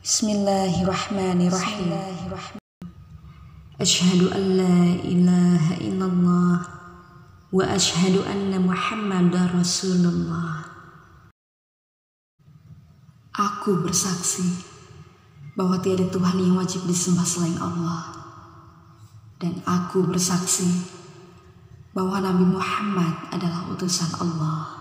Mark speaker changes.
Speaker 1: Bismillahirrahmanirrahim. Ashhadu an la ilaha illallah wa ashhadu anna Muhammadar Rasulullah.
Speaker 2: Aku bersaksi bahwa tiada Tuhan yang wajib disembah selain Allah. Dan aku bersaksi bahwa Nabi Muhammad adalah utusan Allah.